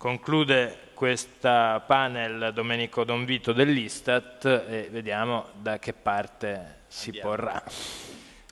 Conclude questa panel Domenico Donvito dell'Istat e vediamo da che parte si Abbiamo. porrà.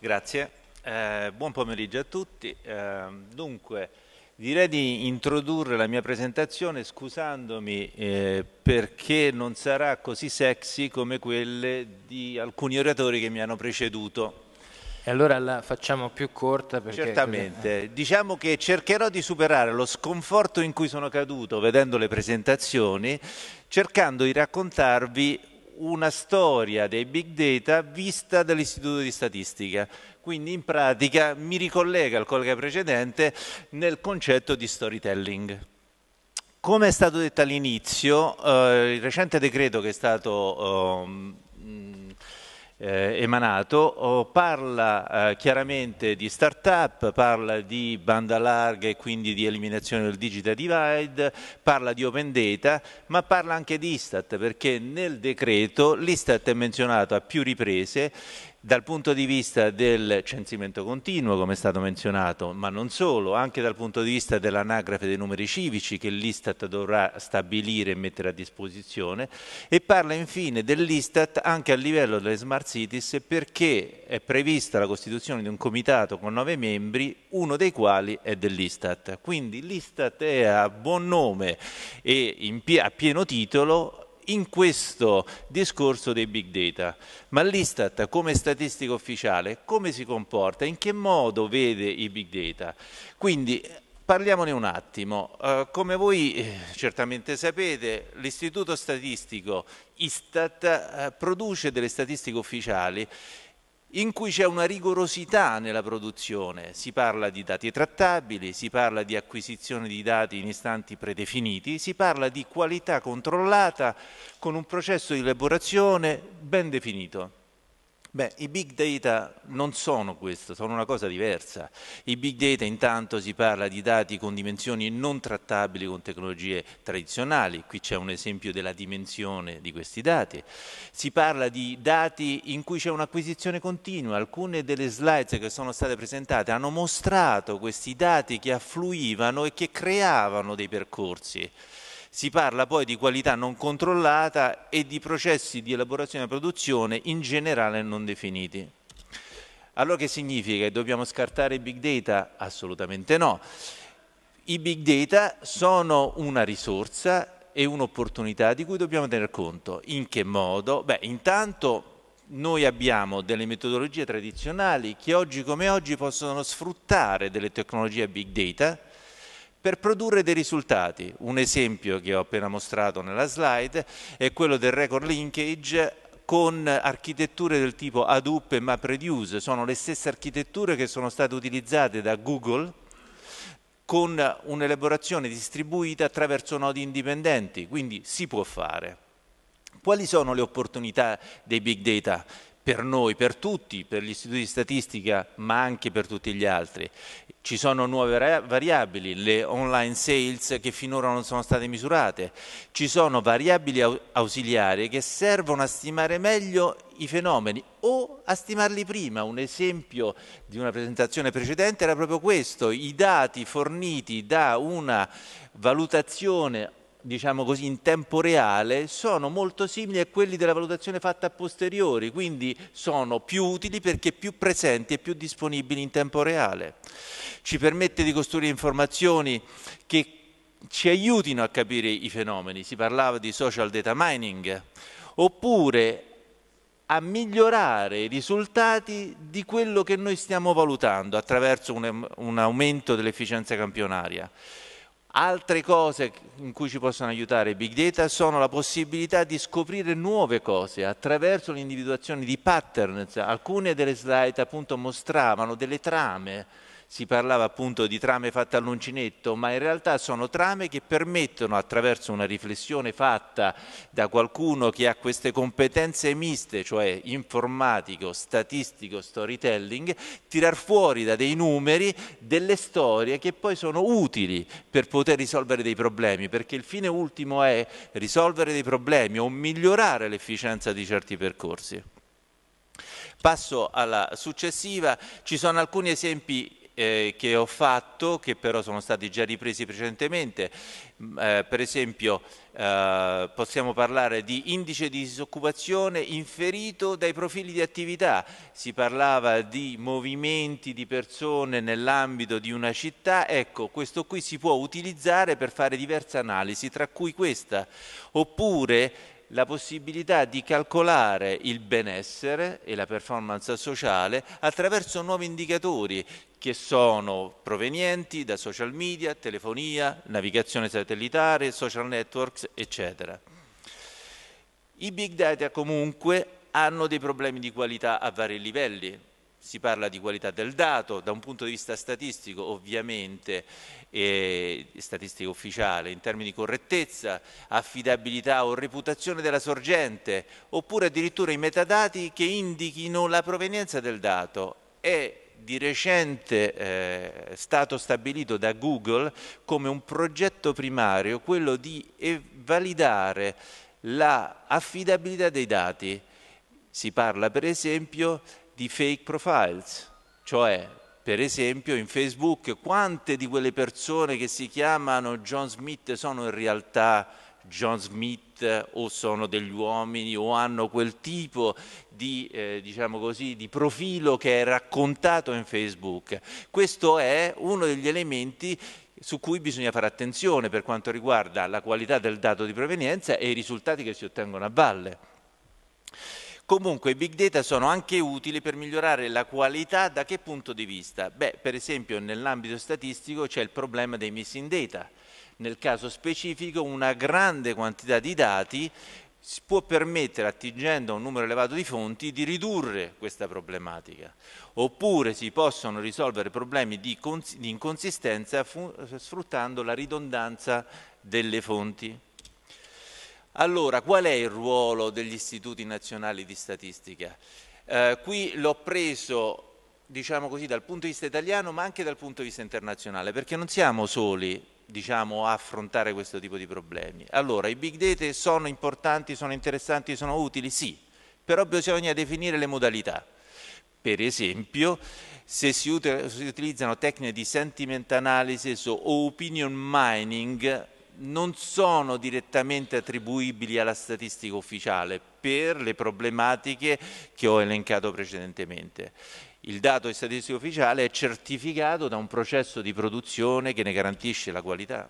Grazie, eh, buon pomeriggio a tutti. Eh, dunque, direi di introdurre la mia presentazione scusandomi eh, perché non sarà così sexy come quelle di alcuni oratori che mi hanno preceduto e allora la facciamo più corta perché... Certamente, diciamo che cercherò di superare lo sconforto in cui sono caduto vedendo le presentazioni, cercando di raccontarvi una storia dei big data vista dall'Istituto di Statistica. Quindi in pratica mi ricollega al collega precedente nel concetto di storytelling. Come è stato detto all'inizio, eh, il recente decreto che è stato eh, eh, emanato oh, parla eh, chiaramente di start-up, parla di banda larga e quindi di eliminazione del digital divide, parla di open data, ma parla anche di Istat perché nel decreto l'Istat è menzionato a più riprese dal punto di vista del censimento continuo, come è stato menzionato, ma non solo, anche dal punto di vista dell'anagrafe dei numeri civici che l'Istat dovrà stabilire e mettere a disposizione e parla infine dell'Istat anche a livello delle smart cities perché è prevista la costituzione di un comitato con nove membri, uno dei quali è dell'Istat. Quindi l'Istat è a buon nome e a pieno titolo in questo discorso dei big data. Ma l'Istat come statistica ufficiale come si comporta? In che modo vede i big data? Quindi Parliamone un attimo. Uh, come voi eh, certamente sapete, l'Istituto Statistico Istat uh, produce delle statistiche ufficiali in cui c'è una rigorosità nella produzione, si parla di dati trattabili, si parla di acquisizione di dati in istanti predefiniti, si parla di qualità controllata con un processo di elaborazione ben definito. Beh, i big data non sono questo, sono una cosa diversa. I big data intanto si parla di dati con dimensioni non trattabili con tecnologie tradizionali, qui c'è un esempio della dimensione di questi dati. Si parla di dati in cui c'è un'acquisizione continua, alcune delle slides che sono state presentate hanno mostrato questi dati che affluivano e che creavano dei percorsi. Si parla poi di qualità non controllata e di processi di elaborazione e produzione in generale non definiti. Allora che significa? Che dobbiamo scartare i big data? Assolutamente no. I big data sono una risorsa e un'opportunità di cui dobbiamo tener conto. In che modo? Beh, intanto noi abbiamo delle metodologie tradizionali che oggi come oggi possono sfruttare delle tecnologie big data per produrre dei risultati. Un esempio che ho appena mostrato nella slide è quello del record linkage con architetture del tipo Hadoop e MapReduce, sono le stesse architetture che sono state utilizzate da Google con un'elaborazione distribuita attraverso nodi indipendenti, quindi si può fare. Quali sono le opportunità dei big data? per noi, per tutti, per gli istituti di statistica, ma anche per tutti gli altri. Ci sono nuove variabili, le online sales che finora non sono state misurate, ci sono variabili ausiliarie che servono a stimare meglio i fenomeni o a stimarli prima. Un esempio di una presentazione precedente era proprio questo, i dati forniti da una valutazione diciamo così, in tempo reale sono molto simili a quelli della valutazione fatta a posteriori, quindi sono più utili perché più presenti e più disponibili in tempo reale. Ci permette di costruire informazioni che ci aiutino a capire i fenomeni, si parlava di social data mining, oppure a migliorare i risultati di quello che noi stiamo valutando attraverso un, un aumento dell'efficienza campionaria. Altre cose in cui ci possono aiutare i big data sono la possibilità di scoprire nuove cose attraverso l'individuazione di patterns. Alcune delle slide appunto mostravano delle trame si parlava appunto di trame fatte all'uncinetto, ma in realtà sono trame che permettono attraverso una riflessione fatta da qualcuno che ha queste competenze miste, cioè informatico, statistico, storytelling, tirar fuori da dei numeri delle storie che poi sono utili per poter risolvere dei problemi, perché il fine ultimo è risolvere dei problemi o migliorare l'efficienza di certi percorsi. Passo alla successiva, ci sono alcuni esempi eh, che ho fatto, che però sono stati già ripresi precedentemente, mm, eh, per esempio eh, possiamo parlare di indice di disoccupazione inferito dai profili di attività, si parlava di movimenti di persone nell'ambito di una città, ecco questo qui si può utilizzare per fare diverse analisi, tra cui questa, oppure la possibilità di calcolare il benessere e la performance sociale attraverso nuovi indicatori che sono provenienti da social media, telefonia, navigazione satellitare, social networks, eccetera. I big data comunque hanno dei problemi di qualità a vari livelli si parla di qualità del dato, da un punto di vista statistico ovviamente, eh, statistica ufficiale, in termini di correttezza, affidabilità o reputazione della sorgente, oppure addirittura i metadati che indichino la provenienza del dato. È di recente eh, stato stabilito da Google come un progetto primario quello di validare l'affidabilità dei dati. Si parla per esempio di di fake profiles, cioè per esempio in Facebook quante di quelle persone che si chiamano John Smith sono in realtà John Smith o sono degli uomini o hanno quel tipo di, eh, diciamo così, di profilo che è raccontato in Facebook. Questo è uno degli elementi su cui bisogna fare attenzione per quanto riguarda la qualità del dato di provenienza e i risultati che si ottengono a valle. Comunque i big data sono anche utili per migliorare la qualità da che punto di vista? Beh, per esempio nell'ambito statistico c'è il problema dei missing data. Nel caso specifico una grande quantità di dati si può permettere, attingendo a un numero elevato di fonti, di ridurre questa problematica. Oppure si possono risolvere problemi di, inconsistenza sfruttando la ridondanza delle fonti. Allora, qual è il ruolo degli istituti nazionali di statistica? Eh, qui l'ho preso diciamo così, dal punto di vista italiano ma anche dal punto di vista internazionale, perché non siamo soli diciamo, a affrontare questo tipo di problemi. Allora, i big data sono importanti, sono interessanti, sono utili? Sì, però bisogna definire le modalità. Per esempio, se si, utilizzano tecniche di sentiment analysis o opinion mining, non sono direttamente attribuibili alla statistica ufficiale per le problematiche che ho elencato precedentemente. Il dato di statistica ufficiale è certificato da un processo di produzione che ne garantisce la qualità.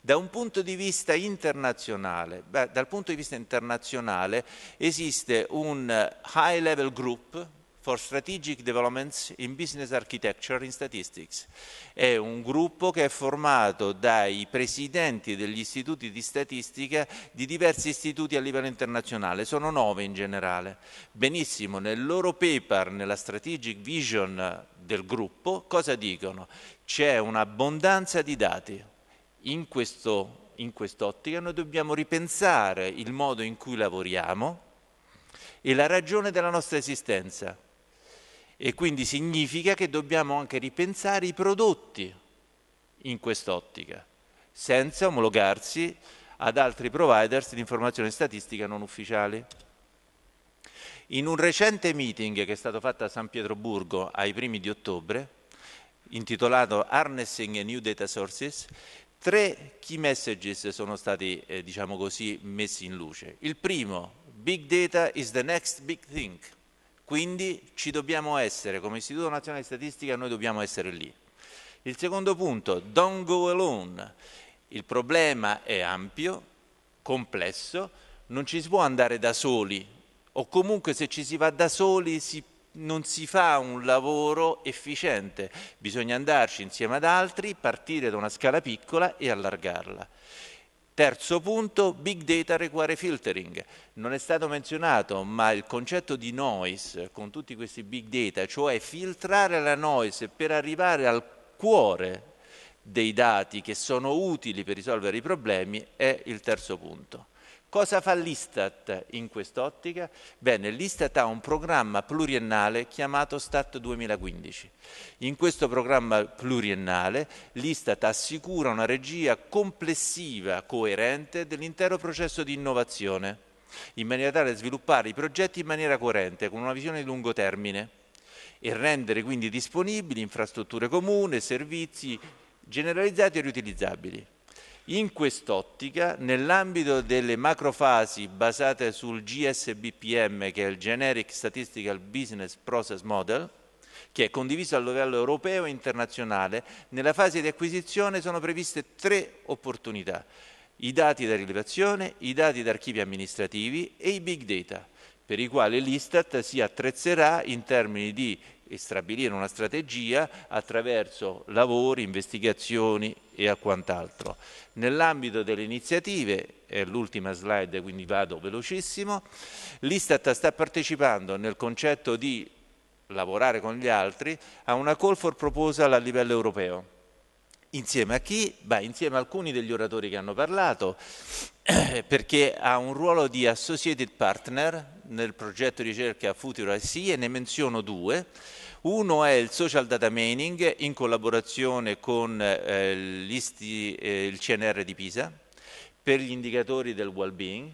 Da un punto di vista internazionale, beh, dal punto di vista internazionale esiste un high level group, for Strategic Developments in Business Architecture in Statistics. È un gruppo che è formato dai presidenti degli istituti di statistica di diversi istituti a livello internazionale, sono nove in generale. Benissimo, nel loro paper, nella Strategic Vision del gruppo, cosa dicono? C'è un'abbondanza di dati. In questo in quest'ottica noi dobbiamo ripensare il modo in cui lavoriamo e la ragione della nostra esistenza. E quindi significa che dobbiamo anche ripensare i prodotti in quest'ottica, senza omologarsi ad altri providers di informazione statistica non ufficiali. In un recente meeting che è stato fatto a San Pietroburgo ai primi di ottobre, intitolato Harnessing New Data Sources, tre key messages sono stati, eh, diciamo così, messi in luce. Il primo, Big Data is the next big thing. Quindi ci dobbiamo essere, come Istituto Nazionale di Statistica noi dobbiamo essere lì. Il secondo punto, don't go alone. Il problema è ampio, complesso, non ci si può andare da soli o comunque se ci si va da soli si, non si fa un lavoro efficiente, bisogna andarci insieme ad altri, partire da una scala piccola e allargarla. Terzo punto, big data require filtering. Non è stato menzionato, ma il concetto di noise con tutti questi big data, cioè filtrare la noise per arrivare al cuore dei dati che sono utili per risolvere i problemi, è il terzo punto. Cosa fa l'Istat in quest'ottica? Bene, l'Istat ha un programma pluriennale chiamato Stat 2015. In questo programma pluriennale l'Istat assicura una regia complessiva, coerente dell'intero processo di innovazione, in maniera tale da sviluppare i progetti in maniera coerente, con una visione di lungo termine e rendere quindi disponibili infrastrutture comuni, servizi generalizzati e riutilizzabili. In quest'ottica, nell'ambito delle macrofasi basate sul GSBPM, che è il Generic Statistical Business Process Model, che è condiviso a livello europeo e internazionale, nella fase di acquisizione sono previste tre opportunità. I dati da rilevazione, i dati da archivi amministrativi e i big data, per i quali l'Istat si attrezzerà in termini di e stabilire una strategia attraverso lavori, investigazioni e a quant'altro. Nell'ambito delle iniziative, è l'ultima slide quindi vado velocissimo, l'Istat sta partecipando nel concetto di lavorare con gli altri a una call for proposal a livello europeo. Insieme a chi? Beh, insieme a alcuni degli oratori che hanno parlato, perché ha un ruolo di associated partner nel progetto di ricerca Future IC e ne menziono due. Uno è il social data mining in collaborazione con eh, eh, il CNR di Pisa per gli indicatori del well-being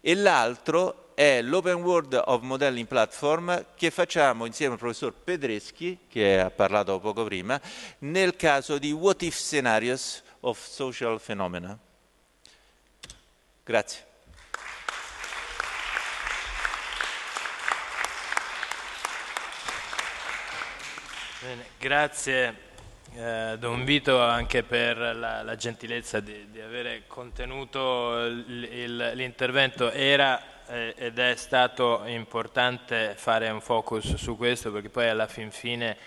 e l'altro è l'Open World of Modeling Platform che facciamo insieme al professor Pedreschi, che ha parlato poco prima, nel caso di What If Scenarios of Social Phenomena. Grazie. Bene, grazie eh, Don Vito anche per la, la gentilezza di, di, aver contenuto l'intervento. Era eh, ed è stato importante fare un focus su questo perché poi alla fin fine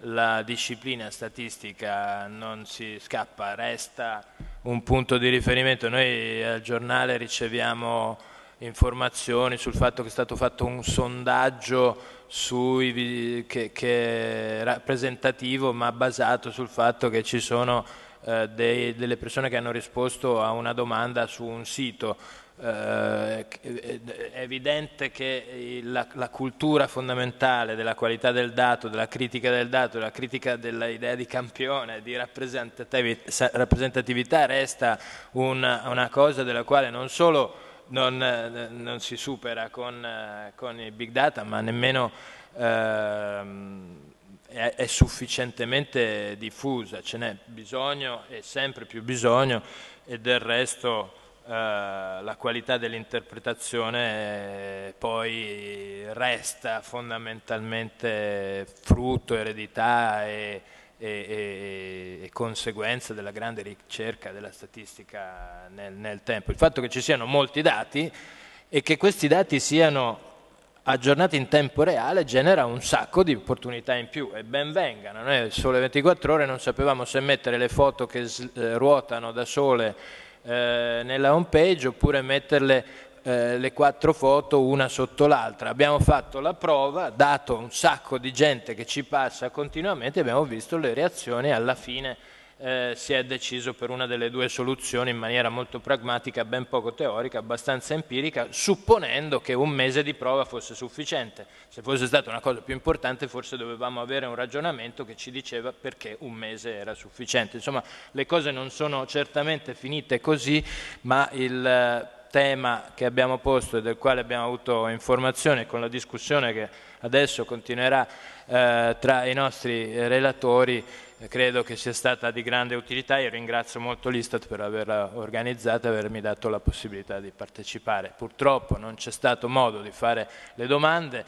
la disciplina statistica non si scappa, resta un punto di riferimento. Noi al giornale riceviamo informazioni sul fatto che è stato fatto un sondaggio sui, che, che, è rappresentativo ma basato sul fatto che ci sono eh, dei, delle persone che hanno risposto a una domanda su un sito. Eh, è evidente che la, la, cultura fondamentale della qualità del dato, della critica del dato, della critica dell'idea di campione, di rappresentatività resta una, una cosa della quale non solo non, eh, non si supera con, eh, con, i big data, ma nemmeno ehm, è, è sufficientemente diffusa, ce n'è bisogno e sempre più bisogno e del resto... Uh, la qualità dell'interpretazione poi resta fondamentalmente frutto, eredità e e, e, conseguenza della grande ricerca della statistica nel, nel, tempo. Il fatto che ci siano molti dati e che questi dati siano aggiornati in tempo reale genera un sacco di opportunità in più e ben vengano. Noi sole 24 ore non sapevamo se mettere le foto che eh, ruotano da sole eh, nella home page oppure metterle eh, le quattro foto una sotto l'altra. Abbiamo fatto la prova, dato un sacco di gente che ci passa continuamente, abbiamo visto le reazioni e alla fine eh, si è deciso per una delle due soluzioni in maniera molto pragmatica, ben poco teorica, abbastanza empirica, supponendo che un mese di prova fosse sufficiente. Se fosse stata una cosa più importante forse dovevamo avere un ragionamento che ci diceva perché un mese era sufficiente. Insomma, le cose non sono certamente finite così, ma il tema che abbiamo posto e del quale abbiamo avuto informazione con la discussione che adesso continuerà eh, tra i nostri eh, relatori eh, credo che sia stata di grande utilità io ringrazio molto l'Istat per averla organizzata e avermi dato la possibilità di partecipare purtroppo non c'è stato modo di fare le domande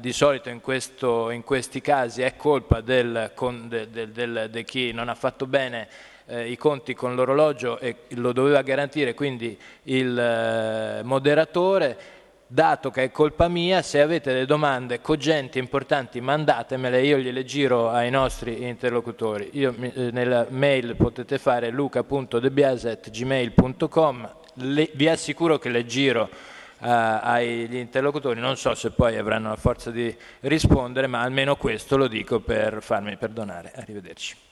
di solito in, questo, in, questi casi è colpa del, con, del, del, di chi non ha fatto bene eh, i conti con l'orologio e lo doveva garantire quindi il eh, moderatore dato che è colpa mia, se avete delle domande cogenti, importanti, mandatemele, io gliele giro ai nostri interlocutori. Io, eh, nella mail potete fare luca.debiaset.gmail.com, vi assicuro che le giro uh, eh, agli interlocutori, non so se poi avranno la forza di rispondere, ma almeno questo lo dico per farmi perdonare. Arrivederci.